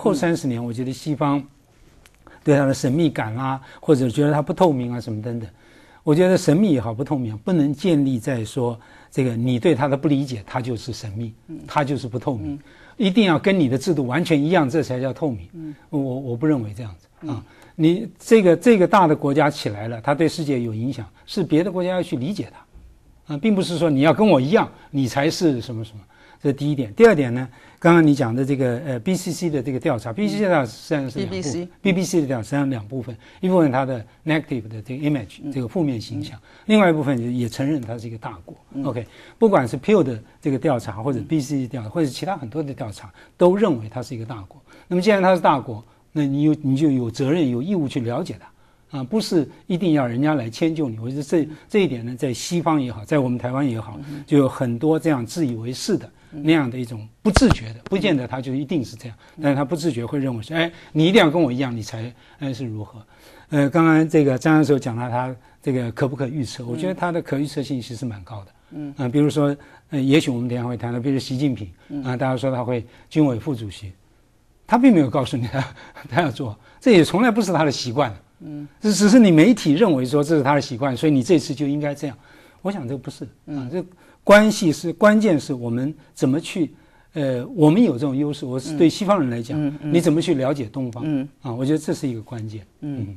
后三十年，我觉得西方对它的神秘感啊，或者觉得它不透明啊，什么等等，我觉得神秘也好，不透明不能建立在说这个你对它的不理解，它就是神秘，它就是不透明，一定要跟你的制度完全一样，这才叫透明，我我不认为这样子啊，你这个这个大的国家起来了，它对世界有影响，是别的国家要去理解它。啊，并不是说你要跟我一样，你才是什么什么。这是第一点。第二点呢，刚刚你讲的这个呃 BCC 的这个调查，BCC 实际上是两部，BBC 的调查实际上两部分，一部分它的 negative 的这个 image 这个负面形象，另外一部分也承认它是一个大国。OK，不管是 Pill 的这个调查，或者 BCC 调查，或者其他很多的调查，都认为它是一个大国。那么既然它是大国，那你有你就有责任有义务去了解它。啊，不是一定要人家来迁就你。我觉得这这一点呢，在西方也好，在我们台湾也好，就有很多这样自以为是的那样的一种不自觉的，不见得他就一定是这样。但他不自觉会认为说，哎，你一定要跟我一样，你才哎是如何。呃，刚刚这个张教授讲到他这个可不可预测，我觉得他的可预测性其实蛮高的。嗯，啊，比如说，呃，也许我们等下会谈到，比如习近平啊，大家说他会军委副主席，他并没有告诉你他要做，这也从来不是他的习惯。嗯，只只是你媒体认为说这是他的习惯，所以你这次就应该这样。我想这个不是，啊，这关系是关键是我们怎么去，呃，我们有这种优势。我是对西方人来讲，你怎么去了解东方？啊，我觉得这是一个关键。嗯。